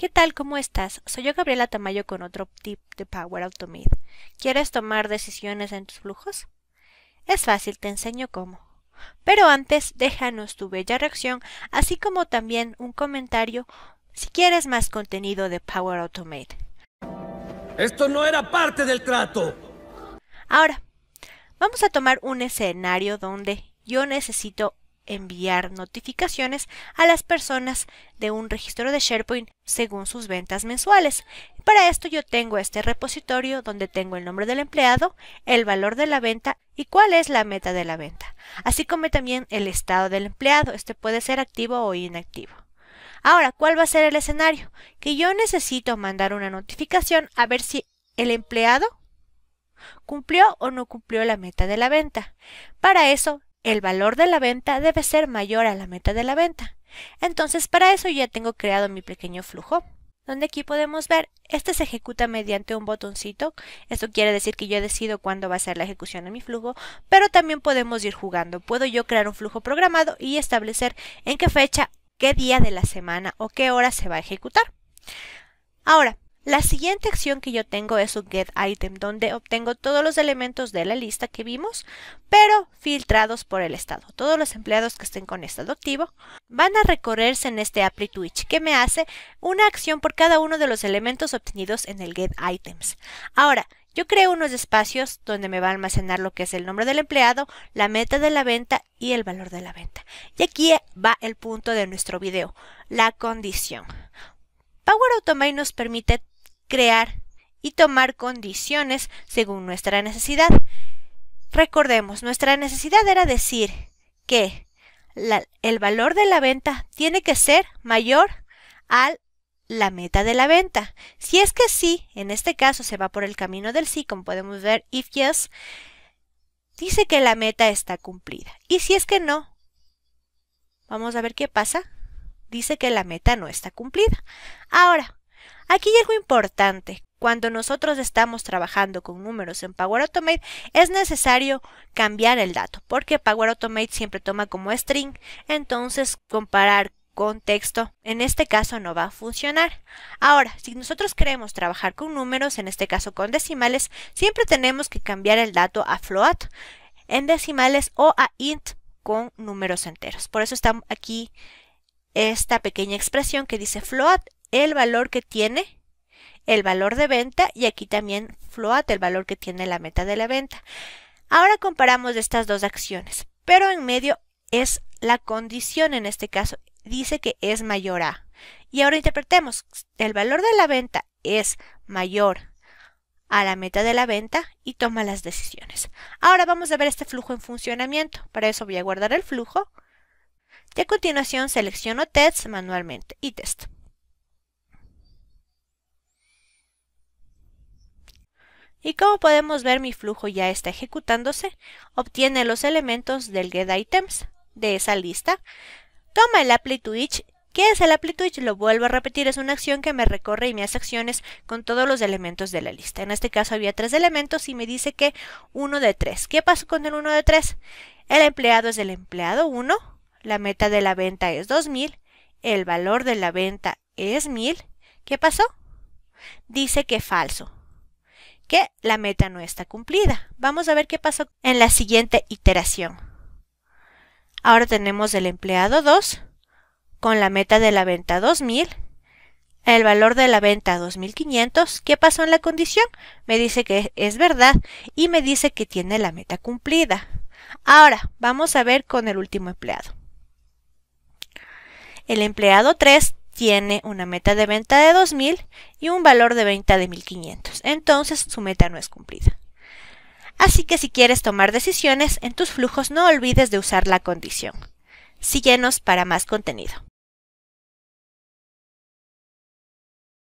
¿Qué tal? ¿Cómo estás? Soy yo Gabriela Tamayo con otro tip de Power Automate. ¿Quieres tomar decisiones en tus flujos? Es fácil, te enseño cómo. Pero antes, déjanos tu bella reacción, así como también un comentario si quieres más contenido de Power Automate. Esto no era parte del trato. Ahora, vamos a tomar un escenario donde yo necesito enviar notificaciones a las personas de un registro de SharePoint según sus ventas mensuales. Para esto yo tengo este repositorio donde tengo el nombre del empleado, el valor de la venta y cuál es la meta de la venta, así como también el estado del empleado, este puede ser activo o inactivo. Ahora, ¿cuál va a ser el escenario? Que yo necesito mandar una notificación a ver si el empleado cumplió o no cumplió la meta de la venta. Para eso el valor de la venta debe ser mayor a la meta de la venta. Entonces para eso ya tengo creado mi pequeño flujo, donde aquí podemos ver, este se ejecuta mediante un botoncito, esto quiere decir que yo decido cuándo va a ser la ejecución de mi flujo, pero también podemos ir jugando, puedo yo crear un flujo programado y establecer en qué fecha, qué día de la semana o qué hora se va a ejecutar. Ahora, la siguiente acción que yo tengo es un get item, donde obtengo todos los elementos de la lista que vimos, pero filtrados por el estado. Todos los empleados que estén con estado activo van a recorrerse en este apply twitch, que me hace una acción por cada uno de los elementos obtenidos en el get items. Ahora, yo creo unos espacios donde me va a almacenar lo que es el nombre del empleado, la meta de la venta y el valor de la venta. Y aquí va el punto de nuestro video, la condición. Power Automate nos permite crear y tomar condiciones según nuestra necesidad. Recordemos, nuestra necesidad era decir que el valor de la venta tiene que ser mayor a la meta de la venta. Si es que sí, en este caso se va por el camino del sí, como podemos ver, if yes, dice que la meta está cumplida. Y si es que no, vamos a ver qué pasa, dice que la meta no está cumplida. Ahora, Aquí hay algo importante. Cuando nosotros estamos trabajando con números en Power Automate, es necesario cambiar el dato, porque Power Automate siempre toma como string, entonces comparar con texto en este caso no va a funcionar. Ahora, si nosotros queremos trabajar con números, en este caso con decimales, siempre tenemos que cambiar el dato a float en decimales o a int con números enteros. Por eso está aquí esta pequeña expresión que dice float el valor que tiene el valor de venta y aquí también float, el valor que tiene la meta de la venta. Ahora comparamos estas dos acciones, pero en medio es la condición en este caso, dice que es mayor a. Y ahora interpretemos, el valor de la venta es mayor a la meta de la venta y toma las decisiones. Ahora vamos a ver este flujo en funcionamiento. Para eso voy a guardar el flujo. Y a continuación selecciono test manualmente y test. Y como podemos ver, mi flujo ya está ejecutándose, obtiene los elementos del getItems de esa lista, toma el apply ¿qué es el apply Lo vuelvo a repetir, es una acción que me recorre y me hace acciones con todos los elementos de la lista. En este caso había tres elementos y me dice que uno de tres. ¿Qué pasó con el uno de tres? El empleado es el empleado 1, la meta de la venta es 2000, el valor de la venta es 1000. ¿Qué pasó? Dice que falso que la meta no está cumplida. Vamos a ver qué pasó en la siguiente iteración. Ahora tenemos el empleado 2 con la meta de la venta 2000, el valor de la venta 2500. ¿Qué pasó en la condición? Me dice que es verdad y me dice que tiene la meta cumplida. Ahora, vamos a ver con el último empleado. El empleado 3 tiene una meta de venta de 2.000 y un valor de venta de 1.500. Entonces su meta no es cumplida. Así que si quieres tomar decisiones en tus flujos no olvides de usar la condición. Síguenos para más contenido.